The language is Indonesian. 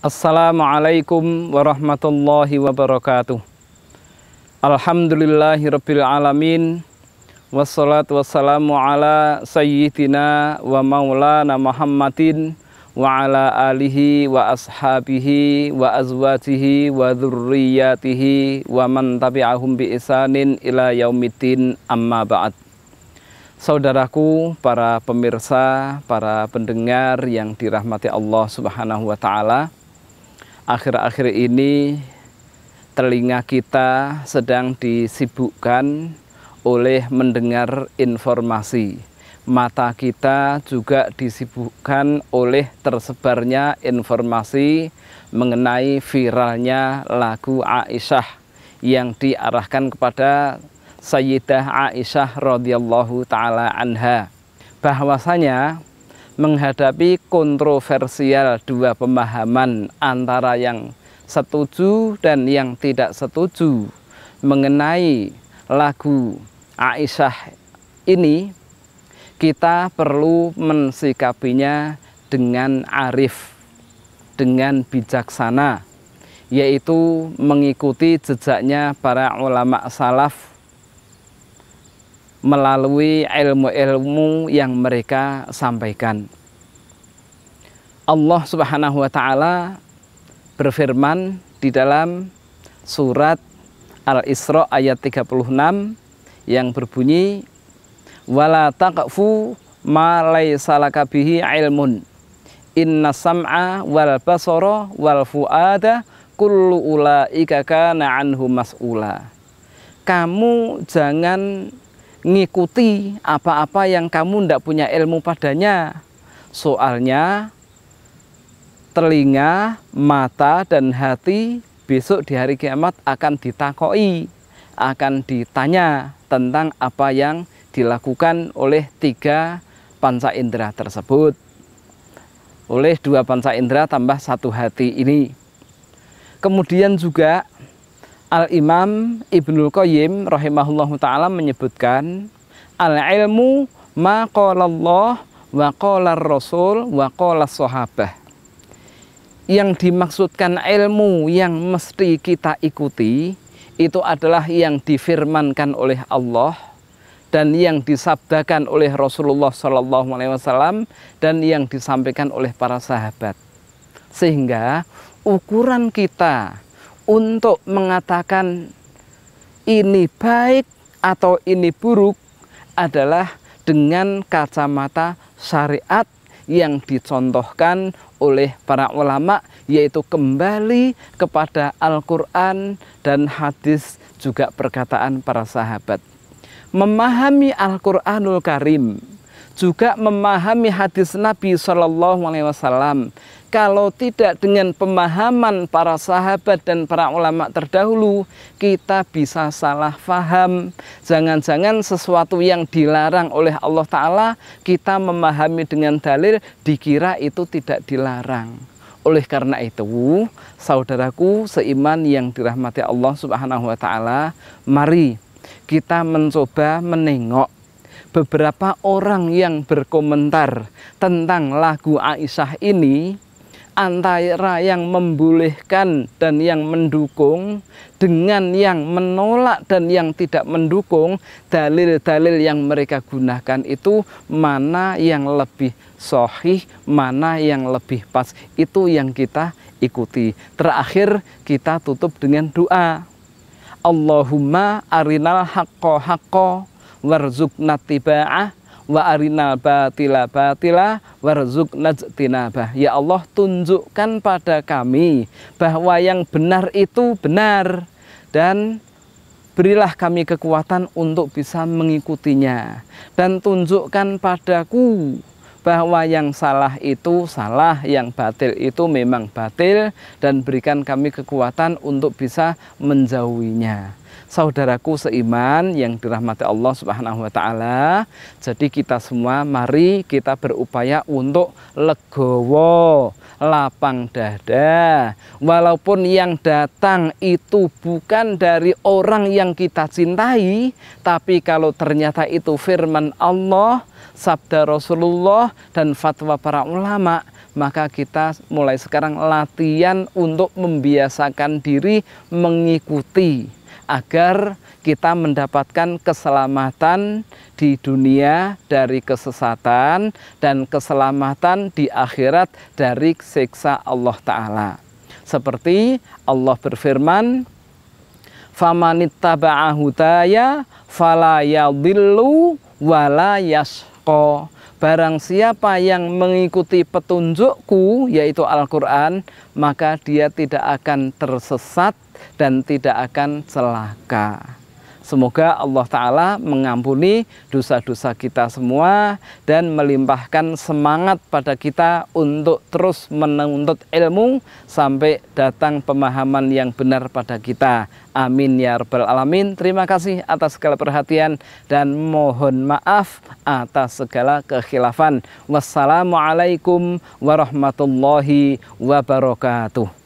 Assalamualaikum warahmatullahi wabarakatuh. rabbil alamin. Wassalatu wassalamu ala sayyidina wa maulana Muhammadin wa ala alihi wa ashabihi wa azwatihi wa dhurriyyatihi wa man tabi'ahum bi isanin ila yaumiddin amma ba'd. Saudaraku, para pemirsa, para pendengar yang dirahmati Allah Subhanahu wa taala. Akhir-akhir ini telinga kita sedang disibukkan oleh mendengar informasi. Mata kita juga disibukkan oleh tersebarnya informasi mengenai viralnya lagu Aisyah yang diarahkan kepada Sayyidah Aisyah radhiyallahu taala anha bahwasanya menghadapi kontroversial dua pemahaman antara yang setuju dan yang tidak setuju mengenai lagu Aisyah ini kita perlu mensikapinya dengan arif dengan bijaksana yaitu mengikuti jejaknya para ulama salaf melalui ilmu-ilmu yang mereka sampaikan. Allah Subhanahu wa taala berfirman di dalam surat Al-Isra ayat 36 yang berbunyi wala taqfu ma laysa laka bihi ilmun inna sam'a wal basara wal fuada kullu ulaika kana anhu mas'ula kamu jangan ngikuti apa-apa yang kamu ndak punya ilmu padanya. Soalnya telinga, mata, dan hati besok di hari kiamat akan ditakoi, akan ditanya tentang apa yang dilakukan oleh tiga panca indera tersebut. Oleh dua panca indera tambah satu hati ini. Kemudian juga Al-Imam Ibnul Qayyim rahimahullah ta'ala menyebutkan Al-ilmu ma Allah wa Rasul wa sahabah yang dimaksudkan ilmu yang mesti kita ikuti itu adalah yang difirmankan oleh Allah dan yang disabdakan oleh Rasulullah Shallallahu Alaihi Wasallam dan yang disampaikan oleh para sahabat sehingga ukuran kita untuk mengatakan ini baik atau ini buruk adalah dengan kacamata syariat yang dicontohkan oleh para ulama yaitu kembali kepada Al-Qur'an dan hadis juga perkataan para sahabat. Memahami Al-Qur'anul Karim juga memahami hadis Nabi Shallallahu alaihi wasallam kalau tidak dengan pemahaman para sahabat dan para ulama terdahulu, kita bisa salah faham. Jangan-jangan sesuatu yang dilarang oleh Allah Ta'ala, kita memahami dengan dalil, dikira itu tidak dilarang. Oleh karena itu, saudaraku seiman yang dirahmati Allah Subhanahu wa taala, mari kita mencoba menengok beberapa orang yang berkomentar tentang lagu Aisyah ini antara yang membolehkan dan yang mendukung dengan yang menolak dan yang tidak mendukung dalil-dalil yang mereka gunakan itu mana yang lebih sohih mana yang lebih pas itu yang kita ikuti terakhir kita tutup dengan doa Allahumma arinal haqqo haqqo warzuknatiba'ah wa arinal batila batila warzuk najtinabah. ya Allah tunjukkan pada kami bahwa yang benar itu benar dan berilah kami kekuatan untuk bisa mengikutinya dan tunjukkan padaku bahwa yang salah itu salah, yang batil itu memang batil dan berikan kami kekuatan untuk bisa menjauhinya. Saudaraku seiman yang dirahmati Allah Subhanahu wa taala, jadi kita semua mari kita berupaya untuk legowo lapang dada. Walaupun yang datang itu bukan dari orang yang kita cintai, tapi kalau ternyata itu firman Allah, sabda Rasulullah, dan fatwa para ulama, maka kita mulai sekarang latihan untuk membiasakan diri mengikuti agar kita mendapatkan keselamatan di dunia dari kesesatan dan keselamatan di akhirat dari siksa Allah Ta'ala. Seperti Allah berfirman, فَمَنِتَّبَعَ hudaya فَلَا yadillu وَلَا yasqa. Barang siapa yang mengikuti petunjukku, yaitu Al-Quran, maka dia tidak akan tersesat dan tidak akan celaka. Semoga Allah Ta'ala mengampuni dosa-dosa kita semua dan melimpahkan semangat pada kita untuk terus menuntut ilmu sampai datang pemahaman yang benar pada kita. Amin ya Rabbal Alamin. Terima kasih atas segala perhatian dan mohon maaf atas segala kekhilafan. Wassalamualaikum warahmatullahi wabarakatuh.